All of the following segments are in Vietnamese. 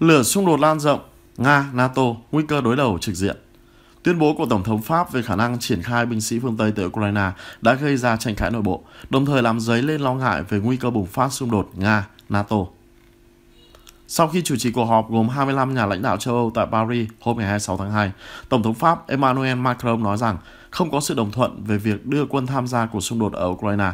Lửa xung đột lan rộng, Nga, NATO, nguy cơ đối đầu trực diện. Tuyên bố của Tổng thống Pháp về khả năng triển khai binh sĩ phương Tây tới Ukraine đã gây ra tranh cãi nội bộ, đồng thời làm dấy lên lo ngại về nguy cơ bùng phát xung đột Nga-NATO. Sau khi chủ trì cuộc họp gồm 25 nhà lãnh đạo châu Âu tại Paris hôm ngày 26 tháng 2, Tổng thống Pháp Emmanuel Macron nói rằng không có sự đồng thuận về việc đưa quân tham gia cuộc xung đột ở Ukraine.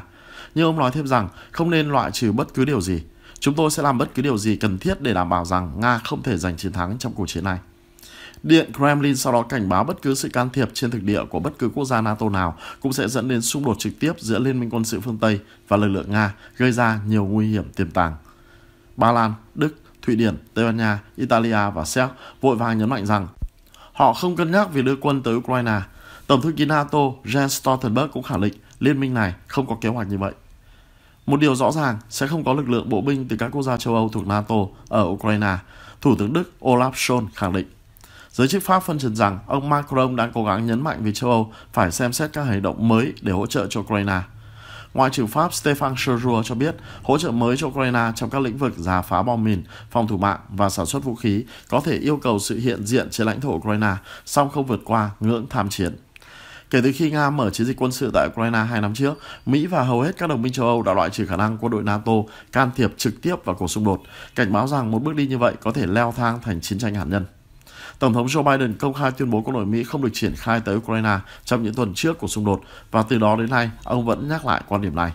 Nhưng ông nói thêm rằng không nên loại trừ bất cứ điều gì, Chúng tôi sẽ làm bất cứ điều gì cần thiết để đảm bảo rằng Nga không thể giành chiến thắng trong cuộc chiến này. Điện Kremlin sau đó cảnh báo bất cứ sự can thiệp trên thực địa của bất cứ quốc gia NATO nào cũng sẽ dẫn đến xung đột trực tiếp giữa Liên minh quân sự phương Tây và lực lượng Nga, gây ra nhiều nguy hiểm tiềm tàng. Ba Lan, Đức, Thụy Điển, Tây Ban Nha, Italia và Séc vội vàng nhấn mạnh rằng họ không cân nhắc việc đưa quân tới Ukraine. Tổng thư ký NATO Jens Stoltenberg cũng khẳng định liên minh này không có kế hoạch như vậy. Một điều rõ ràng sẽ không có lực lượng bộ binh từ các quốc gia châu Âu thuộc NATO ở Ukraine, Thủ tướng Đức Olaf Scholz khẳng định. Giới chức Pháp phân trần rằng ông Macron đang cố gắng nhấn mạnh về châu Âu phải xem xét các hành động mới để hỗ trợ cho Ukraine. Ngoại trưởng Pháp Stéphane Sejour cho biết hỗ trợ mới cho Ukraine trong các lĩnh vực giả phá bom mìn, phòng thủ mạng và sản xuất vũ khí có thể yêu cầu sự hiện diện trên lãnh thổ Ukraine, song không vượt qua ngưỡng tham chiến. Kể từ khi Nga mở chiến dịch quân sự tại Ukraine hai năm trước, Mỹ và hầu hết các đồng minh châu Âu đã loại trừ khả năng quân đội NATO can thiệp trực tiếp vào cuộc xung đột, cảnh báo rằng một bước đi như vậy có thể leo thang thành chiến tranh hạt nhân. Tổng thống Joe Biden công khai tuyên bố quân đội Mỹ không được triển khai tới Ukraine trong những tuần trước của xung đột và từ đó đến nay, ông vẫn nhắc lại quan điểm này.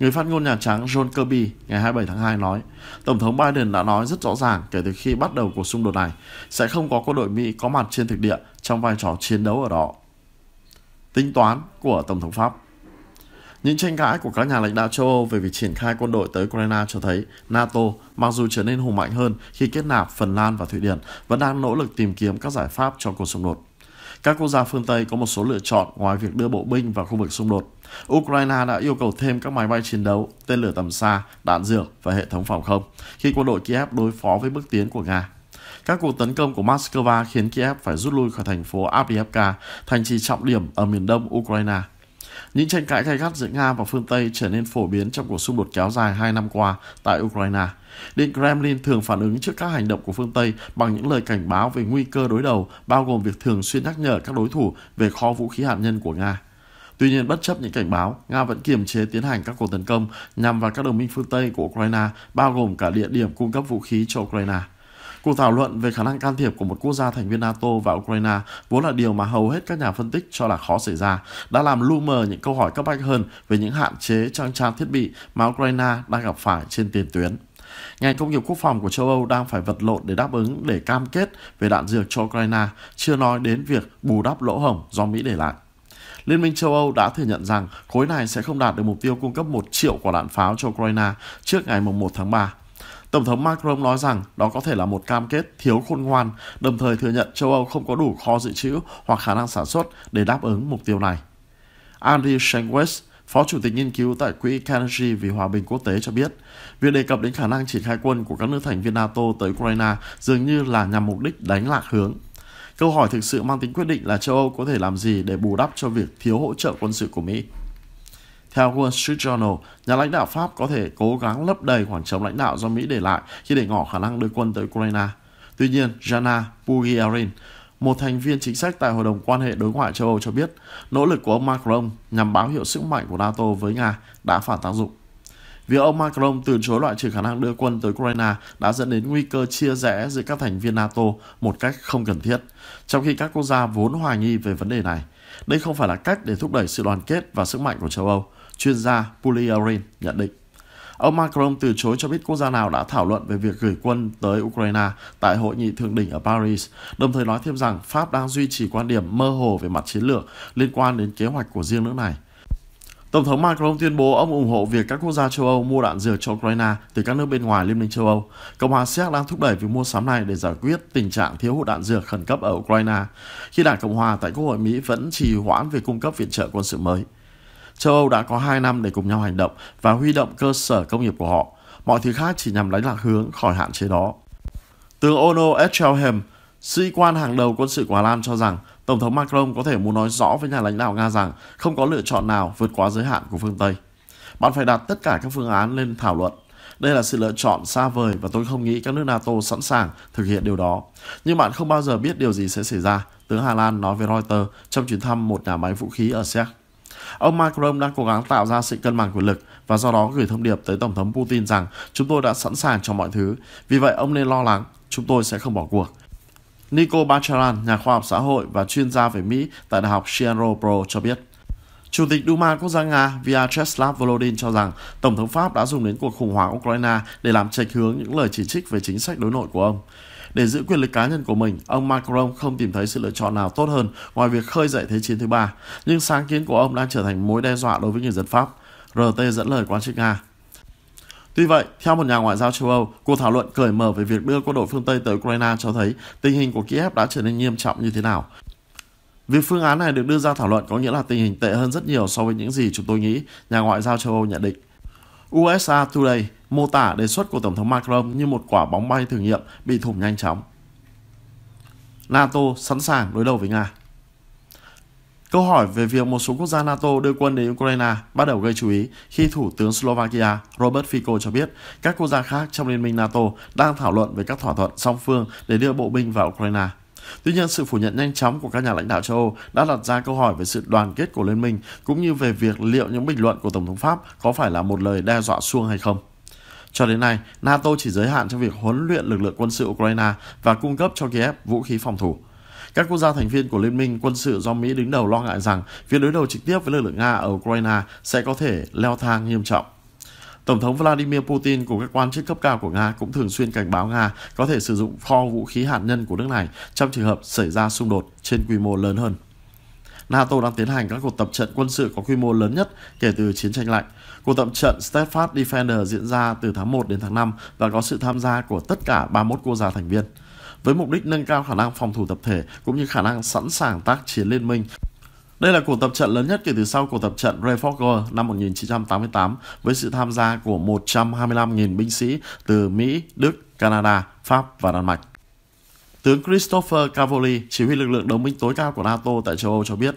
Người phát ngôn Nhà Trắng John Kirby ngày 27 tháng 2 nói, Tổng thống Biden đã nói rất rõ ràng kể từ khi bắt đầu cuộc xung đột này, sẽ không có quân đội Mỹ có mặt trên thực địa trong vai trò chiến đấu ở đó tính toán của Tổng thống Pháp. Những tranh cãi của các nhà lãnh đạo châu Âu về việc triển khai quân đội tới Ukraine cho thấy NATO, mặc dù trở nên hùng mạnh hơn khi kết nạp Phần Lan và Thụy Điển, vẫn đang nỗ lực tìm kiếm các giải pháp cho cuộc xung đột. Các quốc gia phương Tây có một số lựa chọn ngoài việc đưa bộ binh vào khu vực xung đột. Ukraine đã yêu cầu thêm các máy bay chiến đấu, tên lửa tầm xa, đạn dược và hệ thống phòng không khi quân đội Kiev đối phó với bước tiến của Nga các cuộc tấn công của Moscow khiến Kiev phải rút lui khỏi thành phố Avdiivka, thành trì trọng điểm ở miền đông Ukraine. Những tranh cãi gay gắt giữa Nga và phương Tây trở nên phổ biến trong cuộc xung đột kéo dài hai năm qua tại Ukraine. Điện Kremlin thường phản ứng trước các hành động của phương Tây bằng những lời cảnh báo về nguy cơ đối đầu, bao gồm việc thường xuyên nhắc nhở các đối thủ về kho vũ khí hạt nhân của Nga. Tuy nhiên, bất chấp những cảnh báo, Nga vẫn kiềm chế tiến hành các cuộc tấn công nhằm vào các đồng minh phương Tây của Ukraine, bao gồm cả địa điểm cung cấp vũ khí cho Ukraine. Cuộc thảo luận về khả năng can thiệp của một quốc gia thành viên NATO vào Ukraine vốn là điều mà hầu hết các nhà phân tích cho là khó xảy ra, đã làm lu mờ những câu hỏi cấp bách hơn về những hạn chế trong trang thiết bị mà Ukraine đang gặp phải trên tiền tuyến. Ngành công nghiệp quốc phòng của châu Âu đang phải vật lộn để đáp ứng để cam kết về đạn dược cho Ukraine, chưa nói đến việc bù đắp lỗ hổng do Mỹ để lại. Liên minh châu Âu đã thừa nhận rằng khối này sẽ không đạt được mục tiêu cung cấp 1 triệu quả đạn pháo cho Ukraine trước ngày 1 tháng 3. Tổng thống Macron nói rằng đó có thể là một cam kết thiếu khôn ngoan, đồng thời thừa nhận châu Âu không có đủ kho dự trữ hoặc khả năng sản xuất để đáp ứng mục tiêu này. Andy Schenwest, Phó Chủ tịch nghiên cứu tại Quỹ Carnegie vì Hòa bình Quốc tế cho biết, việc đề cập đến khả năng triển khai quân của các nước thành viên NATO tới Ukraine dường như là nhằm mục đích đánh lạc hướng. Câu hỏi thực sự mang tính quyết định là châu Âu có thể làm gì để bù đắp cho việc thiếu hỗ trợ quân sự của Mỹ. Theo Wall Street Journal, nhà lãnh đạo Pháp có thể cố gắng lấp đầy khoảng trống lãnh đạo do Mỹ để lại khi để ngỏ khả năng đưa quân tới Ukraine. Tuy nhiên, Jana Pugliarin, một thành viên chính sách tại Hội đồng quan hệ đối ngoại châu Âu cho biết, nỗ lực của ông Macron nhằm báo hiệu sức mạnh của NATO với Nga đã phản tác dụng. Việc ông Macron từ chối loại trừ khả năng đưa quân tới Ukraine đã dẫn đến nguy cơ chia rẽ giữa các thành viên NATO một cách không cần thiết, trong khi các quốc gia vốn hoài nghi về vấn đề này. Đây không phải là cách để thúc đẩy sự đoàn kết và sức mạnh của châu Âu, chuyên gia Pugliarin nhận định. Ông Macron từ chối cho biết quốc gia nào đã thảo luận về việc gửi quân tới Ukraine tại hội nghị thượng đỉnh ở Paris, đồng thời nói thêm rằng Pháp đang duy trì quan điểm mơ hồ về mặt chiến lược liên quan đến kế hoạch của riêng nước này. Tổng thống Macron tuyên bố ông ủng hộ việc các quốc gia châu Âu mua đạn dược cho Ukraine từ các nước bên ngoài Liên minh châu Âu. Cộng hòa Séc đang thúc đẩy việc mua sắm này để giải quyết tình trạng thiếu hụt đạn dược khẩn cấp ở Ukraine, khi Đảng Cộng hòa tại Quốc hội Mỹ vẫn trì hoãn việc cung cấp viện trợ quân sự mới. Châu Âu đã có 2 năm để cùng nhau hành động và huy động cơ sở công nghiệp của họ. Mọi thứ khác chỉ nhằm đánh lạc hướng khỏi hạn chế đó. Tướng Ono Echelhem, Sĩ quan hàng đầu quân sự của Hà Lan cho rằng Tổng thống Macron có thể muốn nói rõ với nhà lãnh đạo Nga rằng không có lựa chọn nào vượt quá giới hạn của phương Tây. Bạn phải đặt tất cả các phương án lên thảo luận. Đây là sự lựa chọn xa vời và tôi không nghĩ các nước NATO sẵn sàng thực hiện điều đó. Nhưng bạn không bao giờ biết điều gì sẽ xảy ra, tướng Hà Lan nói với Reuters trong chuyến thăm một nhà máy vũ khí ở Séc. Ông Macron đang cố gắng tạo ra sự cân bằng quyền lực và do đó gửi thông điệp tới Tổng thống Putin rằng chúng tôi đã sẵn sàng cho mọi thứ. Vì vậy, ông nên lo lắng, chúng tôi sẽ không bỏ cuộc. Nico Bacharan, nhà khoa học xã hội và chuyên gia về Mỹ tại Đại học Pro cho biết. Chủ tịch Duma Quốc gia Nga Vyacheslav Volodin cho rằng Tổng thống Pháp đã dùng đến cuộc khủng hoảng Ukraine để làm trạch hướng những lời chỉ trích về chính sách đối nội của ông. Để giữ quyền lực cá nhân của mình, ông Macron không tìm thấy sự lựa chọn nào tốt hơn ngoài việc khơi dậy Thế chiến thứ ba, nhưng sáng kiến của ông đang trở thành mối đe dọa đối với người dân Pháp. RT dẫn lời quan chức Nga. Tuy vậy, theo một nhà ngoại giao châu Âu, cuộc thảo luận cởi mở về việc đưa quân đội phương Tây tới Ukraine cho thấy tình hình của Kiev đã trở nên nghiêm trọng như thế nào. Việc phương án này được đưa ra thảo luận có nghĩa là tình hình tệ hơn rất nhiều so với những gì chúng tôi nghĩ, nhà ngoại giao châu Âu nhận định. USA Today mô tả đề xuất của Tổng thống Macron như một quả bóng bay thử nghiệm bị thủng nhanh chóng. NATO sẵn sàng đối đầu với Nga. Câu hỏi về việc một số quốc gia NATO đưa quân đến Ukraine bắt đầu gây chú ý khi Thủ tướng Slovakia Robert Fico cho biết các quốc gia khác trong Liên minh NATO đang thảo luận về các thỏa thuận song phương để đưa bộ binh vào Ukraine. Tuy nhiên, sự phủ nhận nhanh chóng của các nhà lãnh đạo châu Âu đã đặt ra câu hỏi về sự đoàn kết của liên minh cũng như về việc liệu những bình luận của Tổng thống Pháp có phải là một lời đe dọa suông hay không. Cho đến nay, NATO chỉ giới hạn trong việc huấn luyện lực lượng quân sự Ukraine và cung cấp cho Kiev vũ khí phòng thủ. Các quốc gia thành viên của Liên minh quân sự do Mỹ đứng đầu lo ngại rằng việc đối đầu trực tiếp với lực lượng Nga ở Ukraine sẽ có thể leo thang nghiêm trọng. Tổng thống Vladimir Putin cùng các quan chức cấp cao của Nga cũng thường xuyên cảnh báo Nga có thể sử dụng kho vũ khí hạt nhân của nước này trong trường hợp xảy ra xung đột trên quy mô lớn hơn. NATO đang tiến hành các cuộc tập trận quân sự có quy mô lớn nhất kể từ chiến tranh lạnh. Cuộc tập trận Steadfast Defender diễn ra từ tháng 1 đến tháng 5 và có sự tham gia của tất cả 31 quốc gia thành viên với mục đích nâng cao khả năng phòng thủ tập thể cũng như khả năng sẵn sàng tác chiến liên minh. Đây là cuộc tập trận lớn nhất kể từ sau cuộc tập trận Ray Fogger năm 1988 với sự tham gia của 125.000 binh sĩ từ Mỹ, Đức, Canada, Pháp và Đan Mạch. Tướng Christopher Cavoli, chỉ huy lực lượng đồng minh tối cao của NATO tại châu Âu cho biết,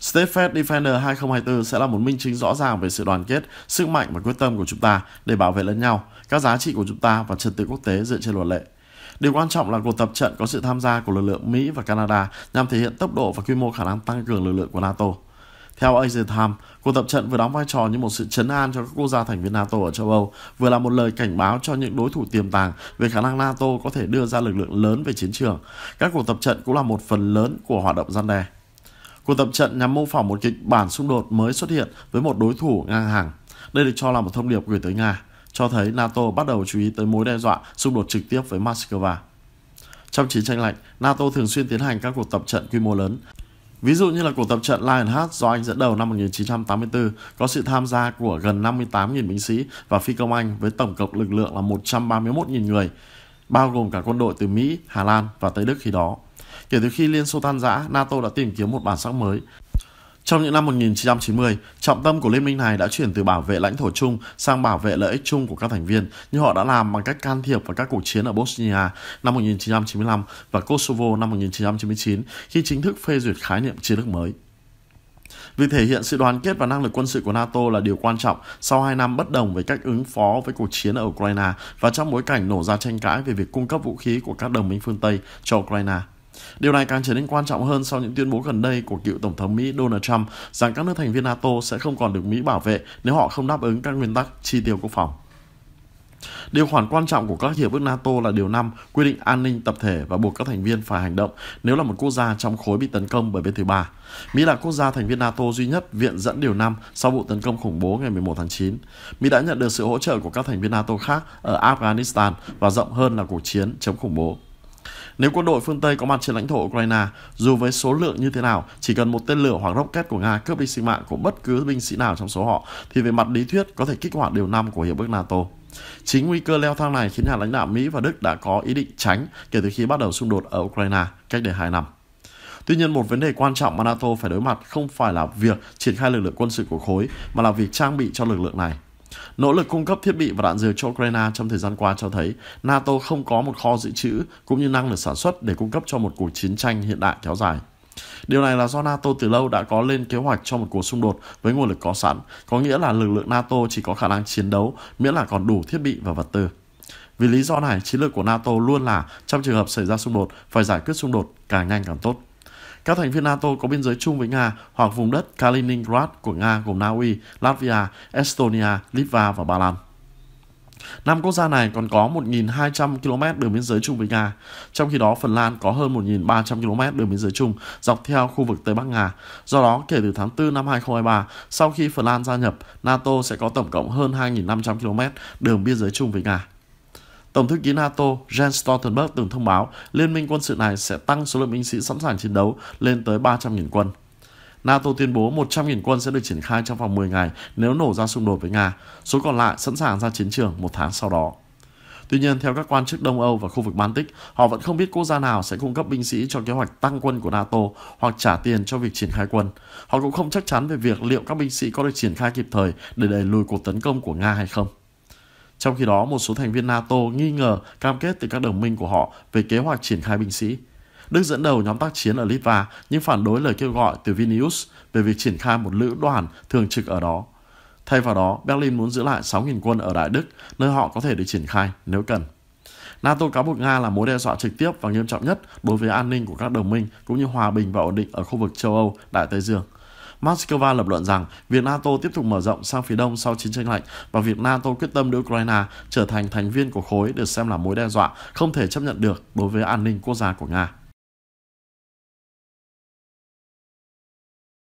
Steadfast Defender 2024 sẽ là một minh chứng rõ ràng về sự đoàn kết, sức mạnh và quyết tâm của chúng ta để bảo vệ lẫn nhau, các giá trị của chúng ta và trật tự quốc tế dựa trên luật lệ. Điều quan trọng là cuộc tập trận có sự tham gia của lực lượng Mỹ và Canada nhằm thể hiện tốc độ và quy mô khả năng tăng cường lực lượng của NATO. Theo Asia Times, cuộc tập trận vừa đóng vai trò như một sự chấn an cho các quốc gia thành viên NATO ở châu Âu, vừa là một lời cảnh báo cho những đối thủ tiềm tàng về khả năng NATO có thể đưa ra lực lượng lớn về chiến trường. Các cuộc tập trận cũng là một phần lớn của hoạt động gian đe. Cuộc tập trận nhằm mô phỏng một kịch bản xung đột mới xuất hiện với một đối thủ ngang hàng. Đây được cho là một thông điệp gửi tới Nga cho thấy NATO bắt đầu chú ý tới mối đe dọa xung đột trực tiếp với Moscow. Trong chiến tranh lạnh, NATO thường xuyên tiến hành các cuộc tập trận quy mô lớn. Ví dụ như là cuộc tập trận Lion do Anh dẫn đầu năm 1984 có sự tham gia của gần 58.000 binh sĩ và phi công Anh với tổng cộng lực lượng là 131.000 người, bao gồm cả quân đội từ Mỹ, Hà Lan và Tây Đức khi đó. Kể từ khi Liên Xô tan rã, NATO đã tìm kiếm một bản sắc mới. Trong những năm 1990, trọng tâm của liên minh này đã chuyển từ bảo vệ lãnh thổ chung sang bảo vệ lợi ích chung của các thành viên, như họ đã làm bằng cách can thiệp vào các cuộc chiến ở Bosnia năm 1995 và Kosovo năm 1999 khi chính thức phê duyệt khái niệm chiến lược mới. Việc thể hiện sự đoàn kết và năng lực quân sự của NATO là điều quan trọng sau hai năm bất đồng về cách ứng phó với cuộc chiến ở Ukraine và trong bối cảnh nổ ra tranh cãi về việc cung cấp vũ khí của các đồng minh phương Tây cho Ukraine. Điều này càng trở nên quan trọng hơn sau những tuyên bố gần đây của cựu Tổng thống Mỹ Donald Trump rằng các nước thành viên NATO sẽ không còn được Mỹ bảo vệ nếu họ không đáp ứng các nguyên tắc chi tiêu quốc phòng. Điều khoản quan trọng của các hiệp ước NATO là điều 5 quy định an ninh tập thể và buộc các thành viên phải hành động nếu là một quốc gia trong khối bị tấn công bởi bên thứ ba. Mỹ là quốc gia thành viên NATO duy nhất viện dẫn điều 5 sau vụ tấn công khủng bố ngày 11 tháng 9. Mỹ đã nhận được sự hỗ trợ của các thành viên NATO khác ở Afghanistan và rộng hơn là cuộc chiến chống khủng bố. Nếu quân đội phương Tây có mặt trên lãnh thổ Ukraine, dù với số lượng như thế nào, chỉ cần một tên lửa hoặc rocket của Nga cướp đi sinh mạng của bất cứ binh sĩ nào trong số họ, thì về mặt lý thuyết có thể kích hoạt điều 5 của Hiệp ước NATO. Chính nguy cơ leo thang này khiến nhà lãnh đạo Mỹ và Đức đã có ý định tránh kể từ khi bắt đầu xung đột ở Ukraine cách đây 2 năm. Tuy nhiên, một vấn đề quan trọng mà NATO phải đối mặt không phải là việc triển khai lực lượng quân sự của khối, mà là việc trang bị cho lực lượng này. Nỗ lực cung cấp thiết bị và đạn dược cho Ukraine trong thời gian qua cho thấy NATO không có một kho dự trữ cũng như năng lực sản xuất để cung cấp cho một cuộc chiến tranh hiện đại kéo dài. Điều này là do NATO từ lâu đã có lên kế hoạch cho một cuộc xung đột với nguồn lực có sẵn, có nghĩa là lực lượng NATO chỉ có khả năng chiến đấu miễn là còn đủ thiết bị và vật tư. Vì lý do này, chiến lược của NATO luôn là trong trường hợp xảy ra xung đột phải giải quyết xung đột càng nhanh càng tốt. Các thành viên NATO có biên giới chung với Nga hoặc vùng đất Kaliningrad của Nga gồm Na Uy, Latvia, Estonia, Litva và Ba Lan. Năm quốc gia này còn có 1.200 km đường biên giới chung với Nga, trong khi đó Phần Lan có hơn 1.300 km đường biên giới chung dọc theo khu vực Tây Bắc Nga. Do đó, kể từ tháng 4 năm 2023, sau khi Phần Lan gia nhập, NATO sẽ có tổng cộng hơn 2.500 km đường biên giới chung với Nga. Tổng thư ký NATO Jens Stoltenberg từng thông báo liên minh quân sự này sẽ tăng số lượng binh sĩ sẵn sàng chiến đấu lên tới 300.000 quân. NATO tuyên bố 100.000 quân sẽ được triển khai trong vòng 10 ngày nếu nổ ra xung đột với Nga, số còn lại sẵn sàng ra chiến trường một tháng sau đó. Tuy nhiên, theo các quan chức Đông Âu và khu vực Baltic, họ vẫn không biết quốc gia nào sẽ cung cấp binh sĩ cho kế hoạch tăng quân của NATO hoặc trả tiền cho việc triển khai quân. Họ cũng không chắc chắn về việc liệu các binh sĩ có được triển khai kịp thời để đẩy lùi cuộc tấn công của Nga hay không. Trong khi đó, một số thành viên NATO nghi ngờ cam kết từ các đồng minh của họ về kế hoạch triển khai binh sĩ. Đức dẫn đầu nhóm tác chiến ở Litva nhưng phản đối lời kêu gọi từ Vilnius về việc triển khai một lữ đoàn thường trực ở đó. Thay vào đó, Berlin muốn giữ lại 6.000 quân ở Đại Đức, nơi họ có thể được triển khai nếu cần. NATO cáo buộc Nga là mối đe dọa trực tiếp và nghiêm trọng nhất đối với an ninh của các đồng minh cũng như hòa bình và ổn định ở khu vực châu Âu, Đại Tây Dương – Moscow lập luận rằng việc NATO tiếp tục mở rộng sang phía đông sau chiến tranh lạnh và việc NATO quyết tâm đưa Ukraine trở thành thành viên của khối được xem là mối đe dọa không thể chấp nhận được đối với an ninh quốc gia của Nga.